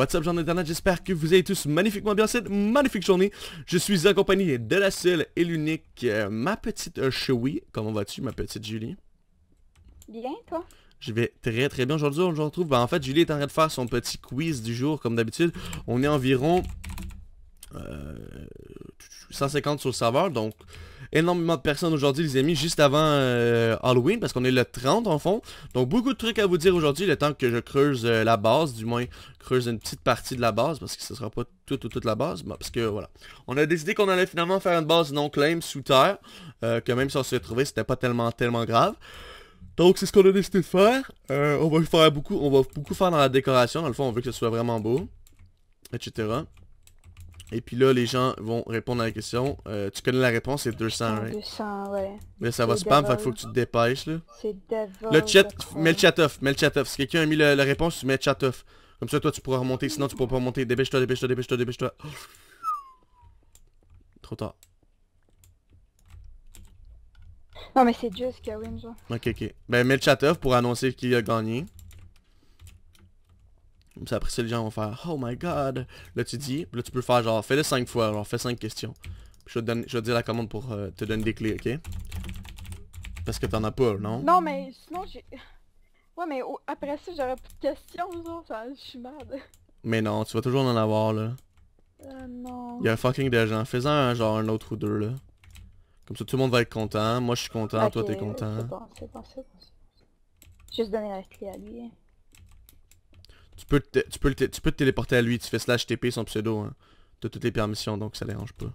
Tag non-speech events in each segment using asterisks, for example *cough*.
What's up, gens j'espère que vous allez tous magnifiquement bien cette magnifique journée. Je suis accompagné de la seule et l'unique, euh, ma petite Choui. Euh, Comment vas-tu, ma petite Julie? Bien, toi? Je vais très très bien aujourd'hui, on se retrouve. Ben, en fait, Julie est en train de faire son petit quiz du jour, comme d'habitude. On est environ 150 euh, sur le serveur, donc énormément de personnes aujourd'hui, les amis, juste avant euh, Halloween, parce qu'on est le 30 en fond. Donc beaucoup de trucs à vous dire aujourd'hui, le temps que je creuse euh, la base, du moins creuse une petite partie de la base, parce que ce sera pas toute ou toute la base, bah, parce que voilà. On a décidé qu'on allait finalement faire une base non-claim sous terre, euh, que même si on se retrouvait, c'était pas tellement, tellement grave. Donc c'est ce qu'on a décidé de faire. on va faire beaucoup, on va beaucoup faire dans la décoration, dans le fond on veut que ce soit vraiment beau, etc. Et puis là, les gens vont répondre à la question. Euh, tu connais la réponse, c'est 200, ouais. 200, ouais. Mais ça va spam, pas fait faut que tu te dépêches, là. C'est Le chat, mets le chat off, mets le chat off. Si quelqu'un a mis la réponse, tu mets le chat off. Comme ça, toi, tu pourras remonter, sinon tu pourras pas remonter. Dépêche-toi, dépêche-toi, dépêche-toi, dépêche-toi. Trop tard. Non, mais c'est juste que Ok, ok. Ben, mets le chat off pour annoncer qui a gagné. Comme après ça, les gens vont faire Oh my god. Là, tu dis, là, tu peux faire genre, fais-le 5 fois, genre, fais 5 questions. Puis je vais, te donner, je dire la commande pour euh, te donner des clés, ok? Parce que t'en as pas, non? Non, mais sinon, j'ai. Ouais, mais après ça, j'aurais plus de questions, genre, je suis mad. Mais non, tu vas toujours en avoir, là. Euh, non. Y'a un fucking des gens. Fais-en genre, un autre ou deux, là. Comme ça, tout le monde va être content. Moi, je suis content, toi, t'es content. C'est bon, c'est Juste donner la clé à lui. Tu peux, te, tu, peux tu peux te téléporter à lui, tu fais slash TP son pseudo. Hein. T'as toutes les permissions, donc ça dérange pas.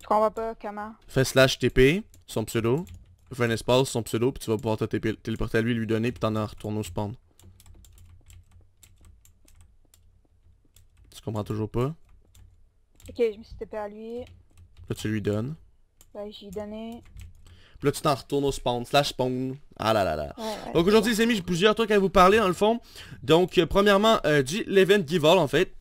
tu comprends pas comment. Fais slash TP, son pseudo, fais un espace, son pseudo, puis tu vas pouvoir te téléporter à lui, lui donner, puis t'en as retourné au spawn. Tu comprends toujours pas? Ok, je me suis TP à lui. Là, tu lui donnes. Bah, ben, j'ai donné là, tu t'en retournes au spawn, slash spawn. Ah là là là. Donc aujourd'hui, les amis, j'ai plusieurs trucs à vous parler, dans le fond. Donc, euh, premièrement, euh, du l'event en fait.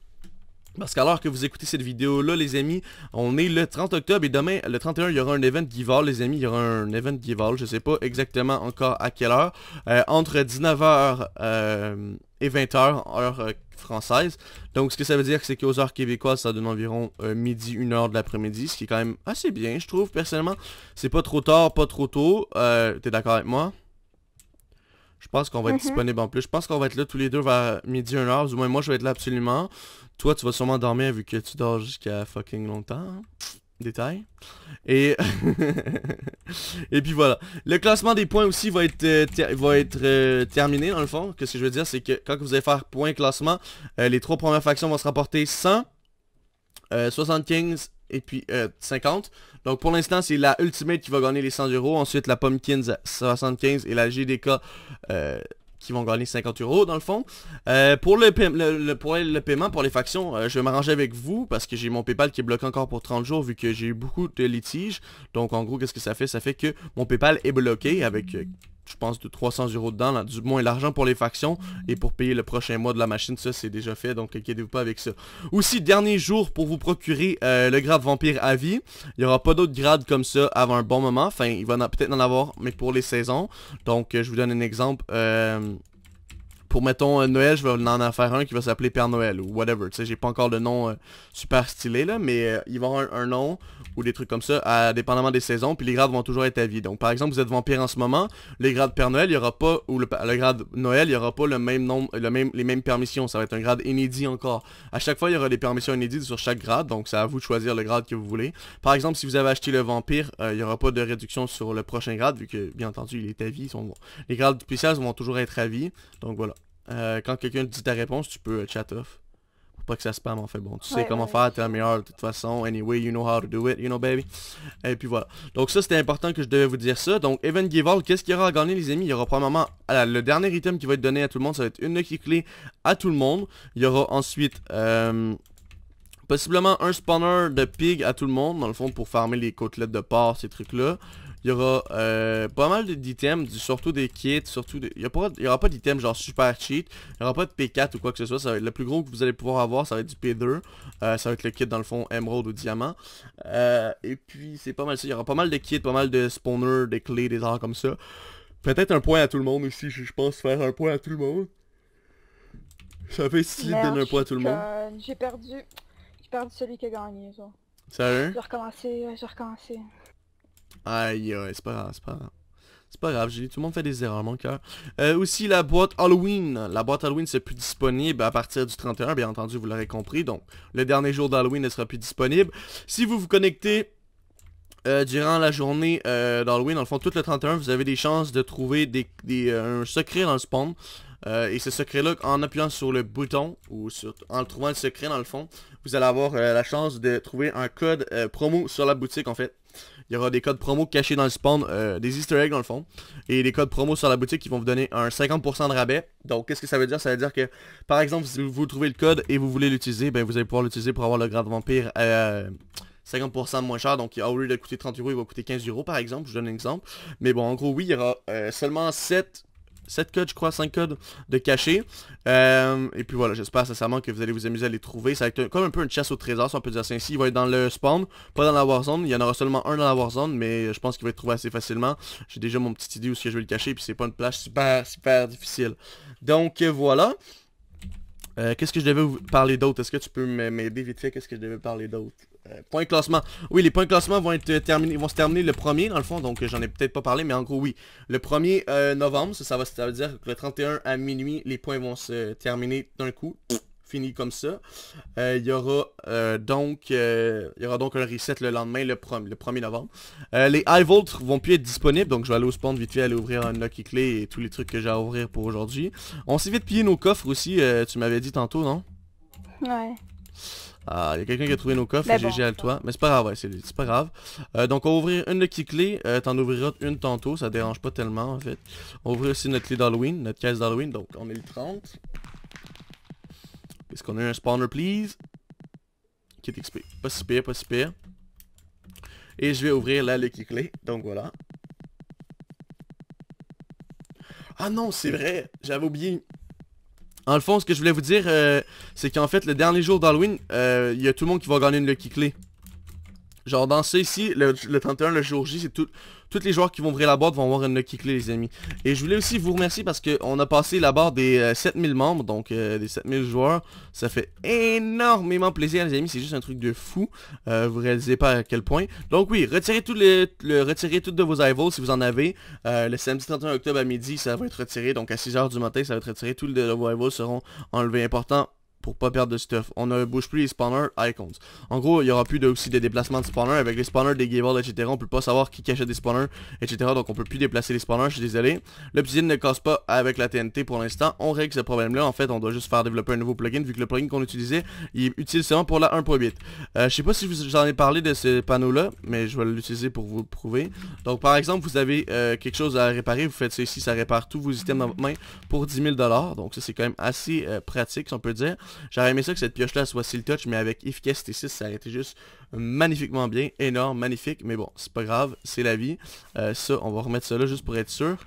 Parce qu'alors que vous écoutez cette vidéo-là, les amis, on est le 30 octobre et demain, le 31, il y aura un event give les amis. Il y aura un event give-all, je sais pas exactement encore à quelle heure. Euh, entre 19h et 20h, heure euh, française. Donc ce que ça veut dire, c'est qu'aux heures québécoises, ça donne environ euh, midi, 1h de l'après-midi, ce qui est quand même assez bien, je trouve, personnellement. C'est pas trop tard, pas trop tôt. Euh, t'es d'accord avec moi je pense qu'on va être mm-hmm. disponible en plus. Je pense qu'on va être là tous les deux vers midi, 1h. Du moins, moi, je vais être là absolument. Toi, tu vas sûrement dormir vu que tu dors jusqu'à fucking longtemps. Hein. Détail. Et, *laughs* et puis voilà. Le classement des points aussi va être, euh, va être euh, terminé dans le fond. Que ce que je veux dire, c'est que quand vous allez faire point classement, euh, les trois premières factions vont se rapporter 100, 75 et puis 50. Donc pour l'instant, c'est la Ultimate qui va gagner les 100 euros. Ensuite, la Pumpkins 75 et la GDK qui vont gagner 50 euros dans le fond. Euh, pour le, le paiement, pour les factions, euh, je vais m'arranger avec vous parce que j'ai mon PayPal qui est bloqué encore pour 30 jours vu que j'ai eu beaucoup de litiges. Donc en gros, qu'est-ce que ça fait Ça fait que mon PayPal est bloqué avec euh, je pense, de 300 euros dedans, du moins l'argent pour les factions et pour payer le prochain mois de la machine, ça c'est déjà fait, donc inquiétez-vous pas avec ça. Aussi, dernier jour pour vous procurer euh, le grade vampire à vie, il n'y aura pas d'autres grades comme ça avant un bon moment, enfin il va peut-être en avoir, mais pour les saisons, donc euh, je vous donne un exemple... Euh pour mettons euh, Noël, je vais en faire un qui va s'appeler Père Noël ou whatever. Tu sais, j'ai pas encore de nom euh, super stylé là, mais euh, il va avoir un, nom ou des trucs comme ça, à, dépendamment des saisons. Puis les grades vont toujours être à vie. Donc par exemple, vous êtes vampire en ce moment, les grades Père Noël, il y aura pas ou le, grade Noël, il y aura pas le même nom, le même, les mêmes permissions. Ça va être un grade inédit encore. À chaque fois, il y aura des permissions inédites sur chaque grade, donc c'est à vous de choisir le grade que vous voulez. Par exemple, si vous avez acheté le vampire, il y aura pas de réduction sur le prochain grade vu que bien entendu il est à vie. Sont, les grades spéciales vont toujours être à vie. Donc voilà. Euh, quand quelqu'un dit ta réponse, tu peux euh, chat off. Pour pas que ça spam en fait. Bon, tu sais comment faire, t'es la meilleur de toute façon. Anyway, you know how to do it, you know baby. Et puis voilà. Donc ça, c'était important que je devais vous dire ça. Donc Evan Gival qu'est-ce qu'il y aura à gagner les amis Il y aura probablement... Ah le dernier item qui va être donné à tout le monde, ça va être une lucky clé à tout le monde. Il y aura ensuite... Euh, possiblement un spawner de pig à tout le monde, dans le fond, pour farmer les côtelettes de porc, ces trucs-là. Il y aura euh, pas mal d'items, surtout des kits, surtout des... Il n'y aura pas d'items genre super cheat, il n'y aura pas de P4 ou quoi que ce soit, le plus gros que vous allez pouvoir avoir, ça va être du P2, euh, ça va être le kit dans le fond émeraude ou diamant. Euh, et puis c'est pas mal ça, il y aura pas mal de kits, pas mal de spawners, des clés, des arts comme ça. Peut-être un point à tout le monde aussi, je pense faire un point à tout le monde. Ça fait si de donner un point à tout le monde. J'ai perdu. J'ai perdu celui qui a gagné, Ça Sérieux J'ai recommencé, j'ai recommencé. Aïe, aïe, c'est pas grave, c'est pas grave. C'est pas grave, j'ai tout le monde fait des erreurs, mon cœur. Euh, aussi, la boîte Halloween. La boîte Halloween, c'est plus disponible à partir du 31, bien entendu, vous l'aurez compris. Donc, le dernier jour d'Halloween ne sera plus disponible. Si vous vous connectez euh, durant la journée euh, d'Halloween, dans le fond, tout le 31, vous avez des chances de trouver des, des un secret dans le spawn. et ce secret-là, en appuyant sur le bouton, ou sur, en trouvant le secret dans le fond, vous allez avoir la chance de trouver un code promo sur la boutique en fait. Il y aura des codes promo cachés dans le spawn, euh, des easter eggs dans le fond. Et des codes promo sur la boutique qui vont vous donner un 50% de rabais. Donc qu'est-ce que ça veut dire Ça veut dire que par exemple si vous trouvez le code et vous voulez l'utiliser, ben, vous allez pouvoir l'utiliser pour avoir le grade Vampire euh, 50% moins cher, donc au lieu de coûter 30 euros, il va coûter 15 euros par exemple, je vous donne un exemple. Mais bon, en gros, oui, il y aura euh, seulement 7 7 codes, je crois, 5 codes de cacher euh, et puis voilà, j'espère sincèrement que vous allez vous amuser à les trouver. Ça va être comme un peu une chasse au trésor, si on peut dire ça ainsi. Il va être dans le spawn, pas dans la warzone. Il y en aura seulement un dans la warzone, mais je pense qu'il va être trouvé assez facilement. J'ai déjà mon petit idée où je vais le cacher, puis c'est pas une plage super, super difficile. Donc euh, voilà. Euh, qu'est-ce que je devais vous parler d'autre Est-ce que tu peux m'aider vite fait Qu'est-ce que je devais parler d'autre euh, points classement. Oui, les points de classement vont être euh, terminés, vont se terminer le 1er dans le fond, donc euh, j'en ai peut-être pas parlé, mais en gros oui. Le 1er novembre, ça, va, veut dire que le 31 à minuit, les points vont se terminer d'un coup. Fini comme ça. Il y aura donc il y aura donc un reset le lendemain, le, 1er, le novembre. les high vaults vont plus être disponibles, donc je vais aller au spawn vite fait, aller ouvrir un lucky clé et tous les trucs que j'ai à ouvrir pour aujourd'hui. On s'est vite pillé nos coffres aussi, tu m'avais dit tantôt, non? Ouais. Ah, il y a quelqu'un qui a trouvé nos coffres, ben GG bon, à toi. Mais c'est pas grave, ouais, c'est pas grave. Euh, donc, on va ouvrir une de qui euh, T'en ouvriras une tantôt, ça dérange pas tellement en fait. On va ouvrir aussi notre clé d'Halloween, notre caisse d'Halloween. Donc, on est le 30. Est-ce qu'on a un spawner, please est XP. Pas si pas si Et je vais ouvrir la Lucky Clé. Donc voilà. Ah non, c'est vrai. J'avais oublié en le fond, ce que je voulais vous dire, euh, c'est qu'en fait, le dernier jour d'Halloween, euh, il y a tout le monde qui va gagner une Lucky Clé. Genre dans ça ici, le, 31, le jour J, c'est tout, tous les joueurs qui vont ouvrir la boîte vont avoir une lucky clé les amis. Et je voulais aussi vous remercier parce qu'on a passé la barre des 7000 euh, membres, donc euh, des 7000 joueurs. Ça fait énormément plaisir les amis, c'est juste un truc de fou. Euh, vous réalisez pas à quel point. Donc oui, retirez tous les, le, retirez toutes de vos eyeballs si vous en avez. le samedi 31 octobre à midi, ça va être retiré, donc à 6h du matin, ça va être retiré. Tous les de vos eyeballs seront enlevés. Important, pour pas perdre de stuff. On ne bouge plus les spawners icons. En gros, il y aura plus de, aussi des déplacements de spawners. Avec les spawners, des gables, etc. On peut pas savoir qui cache des spawners, etc. Donc on peut plus déplacer les spawners, je suis désolé. L'obsidienne ne casse pas avec la TNT pour l'instant. On règle ce problème-là. En fait, on doit juste faire développer un nouveau plugin vu que le plugin qu'on utilisait, il est utile seulement pour la 1.8. Euh, je sais pas si j'en vous ai parlé de ce panneau-là, mais je vais l'utiliser pour vous prouver. Donc par exemple, vous avez euh, quelque chose à réparer. Vous faites ici, ça répare tous vos items dans votre main pour 10 000$. Donc ça, c'est quand même assez euh, pratique, si on peut dire. J'aurais aimé ça que cette pioche-là soit le touch, mais avec efficacité 6, ça a été juste magnifiquement bien, énorme, magnifique. Mais bon, c'est pas grave, c'est la vie. Euh, ça, on va remettre ça là juste pour être sûr.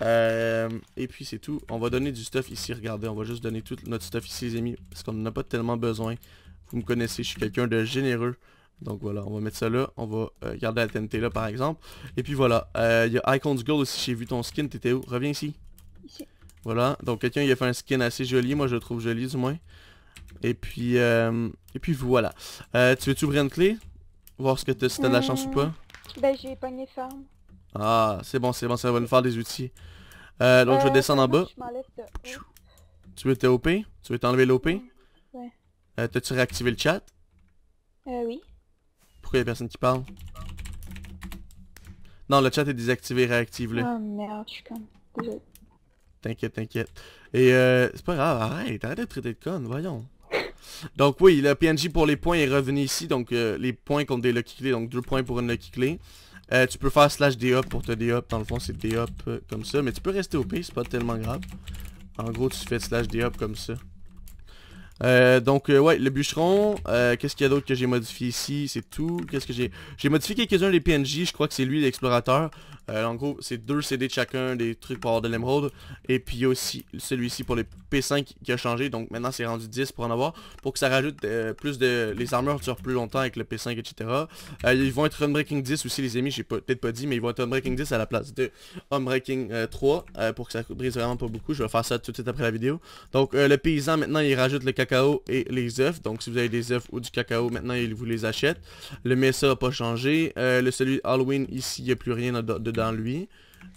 Euh, et puis c'est tout. On va donner du stuff ici, regardez. On va juste donner tout notre stuff ici, les amis, parce qu'on en a pas tellement besoin. Vous me connaissez, je suis quelqu'un de généreux. Donc voilà, on va mettre ça là, on va euh, garder la TNT là par exemple. Et puis voilà, il y a Icons Gold aussi, j'ai vu ton skin, t'étais où Reviens ici. Ici. Voilà, donc quelqu'un il a fait un skin assez joli, moi je le trouve joli du moins. Et puis, euh, et puis voilà. Euh, tu veux-tu ouvrir une clé? Voir ce que si t'as de la hmm. chance ou pas? Ben j'ai une ferme. Ah, c'est bon, c'est bon, ça va nous faire des outils. Euh, donc je vais euh, descendre en bas. De... Tu veux t'OP? Tu veux t'enlever l'OP? Ouais. Euh, t'as-tu réactivé le chat? Euh oui. Pourquoi y'a personne qui parle? Non, le chat est désactivé, réactive-le. Oh merde, je suis con. T'inquiète, t'inquiète. Et euh, c'est pas grave, arrête, arrête de traiter de con, voyons. Donc oui, le PNJ pour les points est revenu ici. Donc euh, les points contre des lucky clés. Donc deux points pour une lucky clé. Euh, tu peux faire slash d up pour te d up. Dans le fond, c'est d euh, comme ça. Mais tu peux rester au pays, c'est pas tellement grave. En gros, tu fais slash d up comme ça. donc ouais, le bûcheron, qu'est-ce qu'il y a d'autre que j'ai modifié ici, c'est tout, qu'est-ce que j'ai... J'ai modifié quelques-uns des PNJ, je crois que c'est lui l'explorateur, euh, en gros, c'est deux CD de chacun des trucs pour avoir de l'émeraude. Et puis il y a aussi celui-ci pour les P5 qui a changé. Donc maintenant c'est rendu 10 pour en avoir. Pour que ça rajoute euh, plus de... Les armures durent plus longtemps avec le P5, etc. Euh, ils vont être Unbreaking 10 aussi les amis, j'ai peut-être pas dit, mais ils vont être Unbreaking 10 à la place de Unbreaking 3. pour que ça brise vraiment pas beaucoup. Je vais faire ça tout de suite après la vidéo. Donc le paysan maintenant il rajoute le cacao et les œufs. Donc si vous avez des œufs ou du cacao maintenant il vous les achète. Le Mesa n'a pas changé. le celui Halloween ici il n'y a plus rien dedans lui.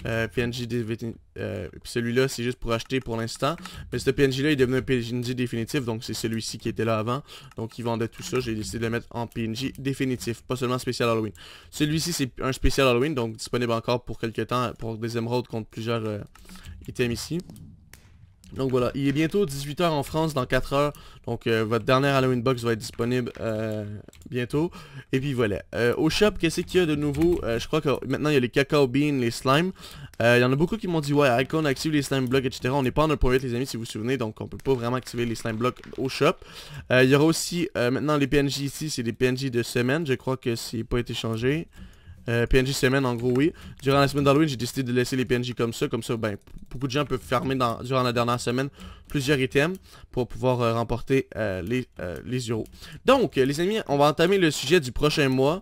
Euh, euh celui-là c'est juste pour acheter pour l'instant mais ce PNJ là il est devenu un PNJ définitif donc c'est celui-ci qui était là avant donc il vendait tout ça j'ai décidé de le mettre en PNJ définitif pas seulement spécial Halloween celui-ci c'est un spécial Halloween donc disponible encore pour quelques temps pour des émeraudes contre plusieurs euh, items ici donc voilà, il est bientôt 18h en France, dans 4 heures. Donc euh, votre dernière Halloween Box va être disponible euh, bientôt. Et puis voilà. Euh, au shop, qu'est-ce qu'il y a de nouveau Je crois que maintenant il y a les cacao beans, les slimes. Il y en a beaucoup qui m'ont dit ouais, Icon active les slime blocks, etc. On n'est pas en 1.8 les amis si vous vous souvenez, donc on peut pas vraiment activer les slime blocks au shop. il y aura aussi maintenant les PNJ ici, c'est des PNJ de semaine, je crois que c'est pas été changé. Euh, PNJ semaine, en gros, oui. Durant la semaine d'Halloween, j'ai décidé de laisser les PNJ comme ça. Comme ça, ben, beaucoup de gens peuvent fermer durant la dernière semaine plusieurs items pour pouvoir euh, remporter euh, les, euh, les euros. Donc, les amis, on va entamer le sujet du prochain mois.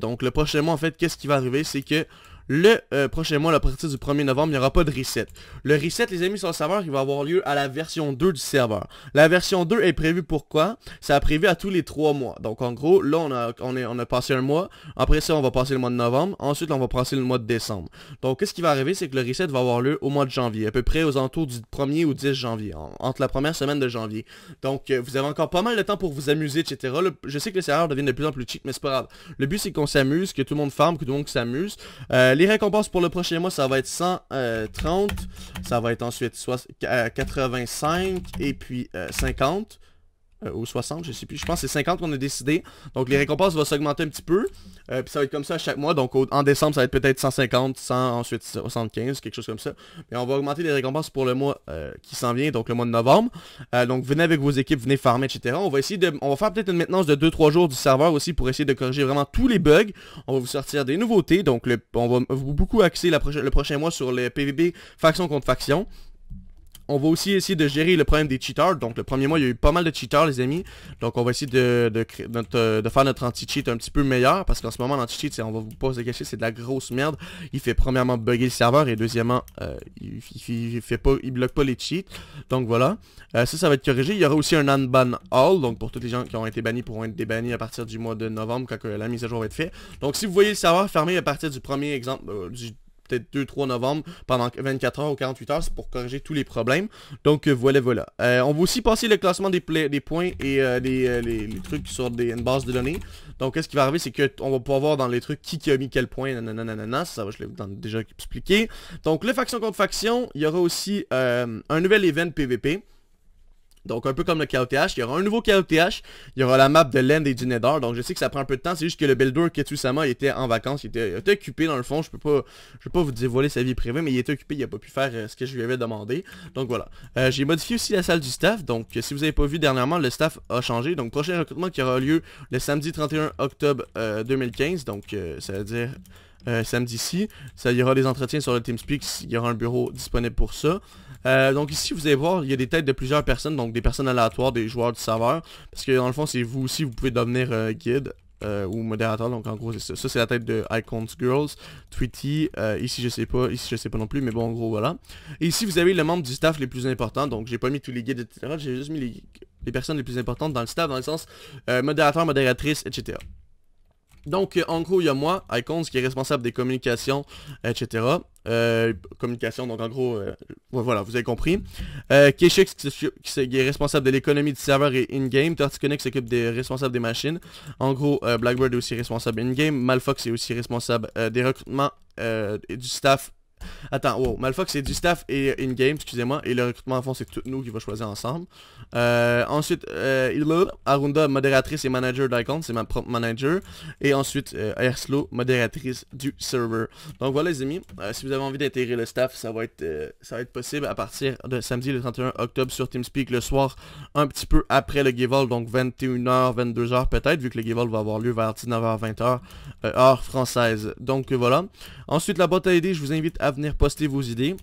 donc, le prochain mois, en fait, qu'est-ce qui va arriver C'est que le euh, prochain mois, à partir du 1er novembre, il n'y aura pas de reset. Le reset, les amis, sur le serveur, il va avoir lieu à la version 2 du serveur. La version 2 est prévue pourquoi Ça a prévu à tous les 3 mois. Donc en gros, là, on a, on, est, on a passé un mois. Après ça, on va passer le mois de novembre. Ensuite, on va passer le mois de décembre. Donc qu'est-ce qui va arriver C'est que le reset va avoir lieu au mois de janvier, à peu près aux entours du 1er ou 10 janvier, entre la première semaine de janvier. Donc euh, vous avez encore pas mal de temps pour vous amuser, etc. je sais que le serveur devient de plus en plus cheap, mais c'est pas grave. Le but, c'est qu'on s'amuse, que tout le monde farme, que tout le monde s'amuse. Euh, les récompenses pour le prochain mois, ça va être 130. Euh, ça va être ensuite 85 euh, et puis 50. Euh, ou euh, 60, je sais plus. Je pense que c'est 50 qu'on a décidé. Donc les récompenses vont s'augmenter un petit peu. Euh, puis ça va être comme ça chaque mois. Donc en décembre, ça va être peut-être 150, 100, ensuite 75, quelque chose comme ça. Mais on va augmenter les récompenses pour le mois euh, qui s'en vient, donc le mois de novembre. Euh, donc venez avec vos équipes, venez farmer, etc. On va essayer de. On va faire peut-être une maintenance de 2-3 jours du serveur aussi pour essayer de corriger vraiment tous les bugs. On va vous sortir des nouveautés. Donc le, on va beaucoup axer le prochain mois sur le PVB faction contre faction on va aussi essayer de gérer le problème des cheaters. Donc le premier mois, il y a eu pas mal de cheaters, les amis. Donc on va essayer de, de, faire notre anti-cheat un petit peu meilleur. Parce qu'en ce moment, l'anti-cheat, on va vous pas se cacher, c'est de la grosse merde. Il fait premièrement bugger le serveur et deuxièmement, euh, il, fait pas, il bloque pas les cheats. Donc voilà. Euh, ça, ça va être corrigé. Il y aura aussi un unban all. Donc pour tous les gens qui ont été bannis pourront être débannis à partir du mois de novembre quand la mise à jour va être faite. Donc si vous voyez le serveur fermé à partir du premier exemple, euh, du peut-être 2-3 novembre pendant 24 heures ou 48 heures pour corriger tous les problèmes. Donc euh, voilà, voilà. Euh, on va aussi passer le classement des, des points et euh, les, trucs sur des, une base de données. Donc quest ce qui va arriver, c'est qu'on va pouvoir voir dans les trucs qui, qui a mis quel point, nanana, ça va, je l'ai déjà expliqué. Donc le faction contre faction, il y aura aussi un nouvel event PVP. Donc un peu comme le KOTH, il y aura un nouveau KOTH, il y aura la map de l'End et du Nether, donc je sais que ça prend un peu de temps, c'est juste que le builder Ketsusama il était en vacances, il était, occupé dans le fond, je peux pas je peux pas vous dévoiler sa vie privée, mais il était occupé, il a pas pu faire euh, ce que je lui avais demandé, donc voilà. Euh, j'ai modifié aussi la salle du staff, donc si vous n'avez pas vu dernièrement, le staff a changé, donc prochain recrutement qui aura lieu le samedi 31 octobre 2015, euh, donc ça veut dire... samedi ci ça, y aura des entretiens sur le TeamSpeak, il y aura un bureau disponible pour ça. Euh, donc ici, vous allez voir, il y a des têtes de plusieurs personnes, donc des personnes aléatoires, des joueurs du serveur. Parce que dans le fond, c'est vous aussi, vous pouvez devenir euh, guide. Euh, ou modérateur, donc en gros c'est ça. Ça c'est la tête de Icons Girls, Tweety, ici je sais pas, ici je sais pas non plus, mais bon en gros voilà. Et ici vous avez le membre du staff les plus importants, donc j'ai pas mis tous les guides, etc. J'ai juste mis les, personnes les plus importantes dans le staff, dans le sens modérateur, modératrice, etc. Donc, euh, en gros, il y a moi, Icons, qui est responsable des communications, etc. Euh, communication, donc en gros, euh, voilà, vous avez compris. Euh, qui, est responsable de l'économie du serveur et in-game. Torticonex s'occupe des responsables des machines. En gros, Blackbird est aussi responsable in-game. Malfox est aussi responsable des recrutements, et du staff Attends, wow. Malfox, c'est du staff et euh, in-game, excusez-moi. Et le recrutement, en fond, c'est tout nous qui va choisir ensemble. Euh, ensuite, euh, Arunda, modératrice et manager d'Icon. C'est ma propre manager. Et ensuite, euh, Airslow modératrice du server. Donc voilà, les amis. si vous avez envie d'intégrer le staff, ça va, être, ça va être possible à partir de samedi le 31 octobre sur TeamSpeak le soir, un petit peu après le give-all Donc 21h, 22h peut-être, vu que le give-all va avoir lieu vers 19h, 20h, heure française. Donc voilà. Ensuite, la boîte à aider, je vous invite à à venir poster vos idées.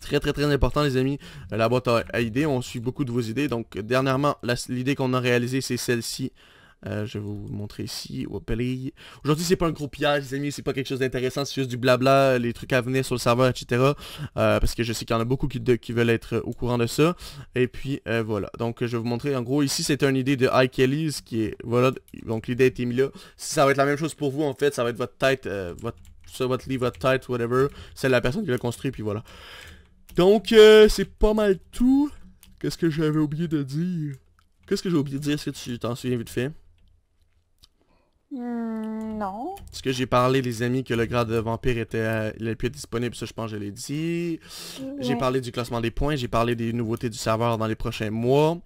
Très très très important les amis, la boîte à idées, on suit beaucoup de vos idées. Donc dernièrement, l'idée qu'on a réalisée c'est celle-ci. Euh, je vais vous montrer ici. Aujourd'hui, c'est pas un gros pillage, les amis. C'est pas quelque chose d'intéressant. C'est juste du blabla, les trucs à venir sur le serveur, etc. Euh, parce que je sais qu'il y en a beaucoup qui, veulent être au courant de ça. Et puis, euh, voilà. Donc, je vais vous montrer. En gros, ici, c'est une idée de iKelly's qui est... Voilà. Donc, l'idée a été mise là. Ça va être la même chose pour vous, en fait. Ça va être votre tête, votre va votre livre, votre whatever. C'est la personne qui l'a construit, puis voilà. Donc, euh, c'est pas mal tout. Qu'est-ce que j'avais oublié de dire Qu'est-ce que j'ai oublié de dire, si tu t'en souviens vite fait Hmm, non. Est-ce que j'ai parlé, les amis, que le grade de vampire était euh, le plus disponible? Ça, je pense je l'ai dit. J'ai parlé du classement des points. J'ai parlé des nouveautés du serveur dans les prochains mois.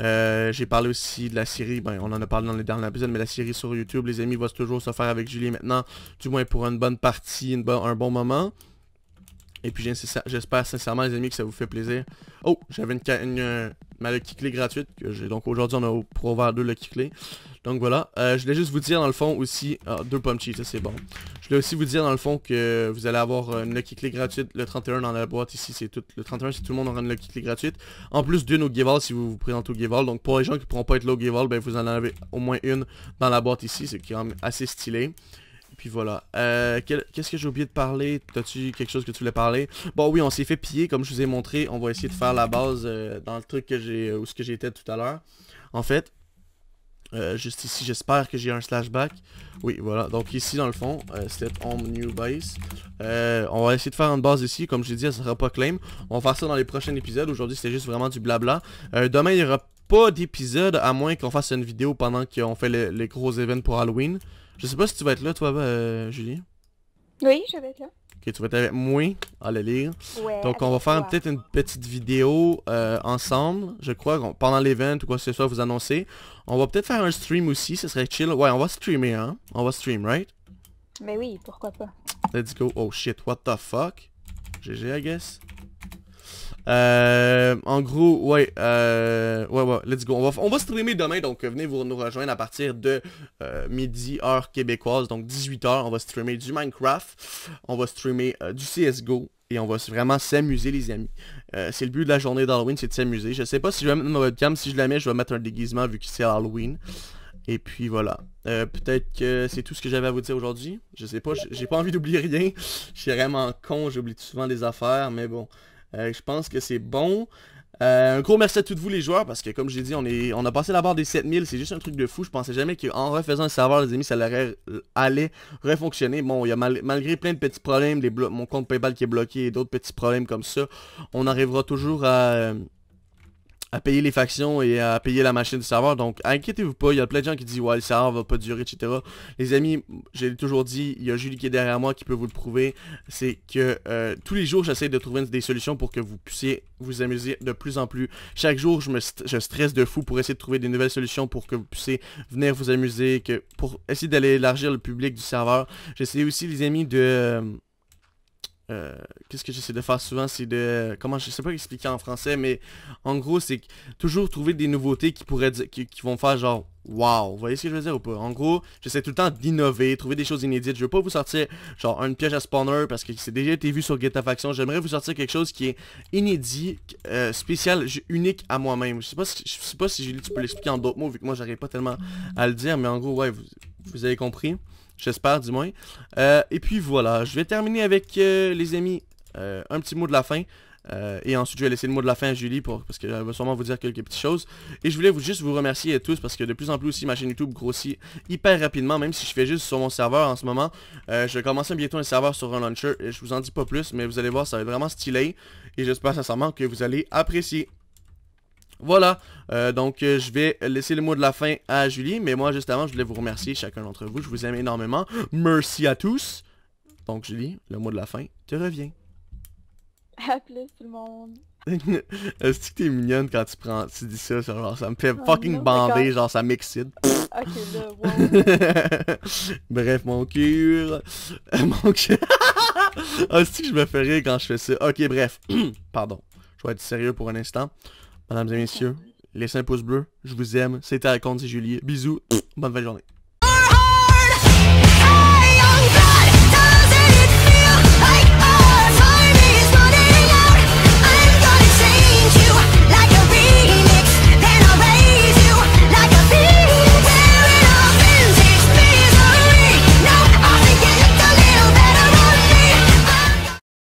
Euh, j'ai parlé aussi de la série. Ben, on en a parlé dans les derniers épisodes, mais la série sur YouTube, les amis, va toujours se faire avec Julie maintenant. Du moins pour une bonne partie, un bon moment. Et puis j'espère sincèrement les amis que ça vous fait plaisir. Oh, j'avais une, euh, ma Lucky Clé gratuite que j'ai donc aujourd'hui on a pour ouvert deux Lucky clés Donc voilà, euh, je voulais juste vous dire dans le fond aussi, ah, deux pommes ça c'est bon. Je voulais aussi vous dire dans le fond que vous allez avoir une Lucky Clé gratuite, le 31 dans la boîte ici, c'est tout, le 31 c'est tout le monde aura une Lucky Clé gratuite. En plus d'une au giveaways, si vous vous présentez au Giveall, donc pour les gens qui ne pourront pas être là au ben vous en avez au moins une dans la boîte ici, c'est quand même assez stylé. Puis voilà. Euh, qu'est-ce que j'ai oublié de parler T'as-tu quelque chose que tu voulais parler Bon oui, on s'est fait piller comme je vous ai montré. On va essayer de faire la base euh, dans le truc que j'ai où ce que j'étais tout à l'heure. En fait, euh, juste ici, j'espère que j'ai un slashback. Oui, voilà. Donc ici, dans le fond, c'était Home New Base. on va essayer de faire une base ici. Comme je l'ai dit, elle sera pas claim. On va faire ça dans les prochains épisodes. Aujourd'hui, c'était juste vraiment du blabla. demain, il n'y aura pas d'épisode, à moins qu'on fasse une vidéo pendant qu'on fait les gros événements pour Halloween. Je sais pas si tu vas être là, toi, euh, Julie. Oui, je vais être là. Ok, tu vas être avec moi, à le lire. Donc on va faire peut-être une petite vidéo euh, ensemble, je crois, pendant l'event ou quoi que ce soit, vous annoncer. On va peut-être faire un stream aussi, ce serait chill. Ouais, on va streamer, hein. On va stream, right? Mais ben oui, pourquoi pas. Let's go. Oh shit, what the fuck? GG, I guess. Euh, en gros, ouais, euh, ouais, ouais, let's go. On va, streamer demain, donc euh, venez vous, nous rejoindre à partir de euh, midi, heure québécoise, donc 18h. On va streamer du Minecraft, on va streamer euh, du CSGO, et on va vraiment s'amuser les amis. c'est le but de la journée d'Halloween, c'est de s'amuser. Je sais pas si je vais mettre ma webcam, si je la mets, je vais mettre un déguisement vu que c'est Halloween. Et puis voilà. Peut-être que c'est tout ce que j'avais à vous dire aujourd'hui. Je sais pas, j'ai pas envie d'oublier rien. Je suis vraiment con, j'oublie souvent des affaires, mais bon. Euh, je pense que c'est bon. Euh, un gros merci à toutes vous les joueurs parce que comme j'ai dit on est on a passé la barre des 7000 c'est juste un truc de fou je pensais jamais qu'en refaisant un serveur les amis ça allait, refonctionner bon il y a malgré plein de petits problèmes mon compte Paypal qui est bloqué et d'autres petits problèmes comme ça on arrivera toujours à à payer les factions et à payer la machine du serveur. Donc, inquiétez-vous pas, il y a plein de gens qui disent « Ouais, le serveur va pas durer, etc. » Les amis, j'ai toujours dit, il y a Julie qui est derrière moi qui peut vous le prouver, c'est que euh, tous les jours, j'essaie de trouver des solutions pour que vous puissiez vous amuser de plus en plus. Chaque jour, je me je stresse de fou pour essayer de trouver des nouvelles solutions pour que vous puissiez venir vous amuser, que pour essayer d'aller élargir le public du serveur. J'essaie aussi, les amis, de... Euh, euh, qu'est-ce que j'essaie de faire souvent, c'est de... Comment, je sais pas expliquer en français, mais en gros, c'est toujours trouver des nouveautés qui pourraient dire, qui, vont faire genre, wow, vous voyez ce que je veux dire ou pas? En gros, j'essaie tout le temps d'innover, trouver des choses inédites. Je veux pas vous sortir genre une piège à spawner parce que c'est déjà été vu sur Faction. J'aimerais vous sortir quelque chose qui est inédit, euh, spécial, unique à moi-même. Je sais pas si, je sais pas si Julie, tu peux l'expliquer en d'autres mots vu que moi j'arrive pas tellement à le dire, mais en gros, ouais, vous avez compris. J'espère du moins. Euh, et puis voilà, je vais terminer avec euh, les amis euh, un petit mot de la fin. et ensuite je vais laisser le mot de la fin à Julie pour, parce qu'elle va sûrement vous dire quelques petites choses. Et je voulais vous, juste vous remercier à tous parce que de plus en plus aussi ma chaîne YouTube grossit hyper rapidement, même si je fais juste sur mon serveur en ce moment. je vais commencer bientôt un serveur sur un launcher et je vous en dis pas plus, mais vous allez voir ça va être vraiment stylé. Et j'espère sincèrement que vous allez apprécier. Voilà, euh, donc euh, je vais laisser le mot de la fin à Julie, mais moi juste avant, je voulais vous remercier chacun d'entre vous, je vous aime énormément, merci à tous. Donc Julie, le mot de la fin te revient. *laughs* À plus tout le monde. *laughs* Est-ce que t'es mignonne quand tu prends, tu dis ça, genre, ça me fait oh, fucking bander, genre ça m'excite. *laughs* ok, là, Bref, mon cure. mon cœur. Ah, Est-ce que je me fais rire quand je fais ça? Ok, bref. *clears throat* Pardon. Je vais être sérieux pour un instant. Mesdames et messieurs, laissez un pouce bleu. Je vous aime. C'était Alcon, c'est Julie. Bisous. Bonne fin de journée.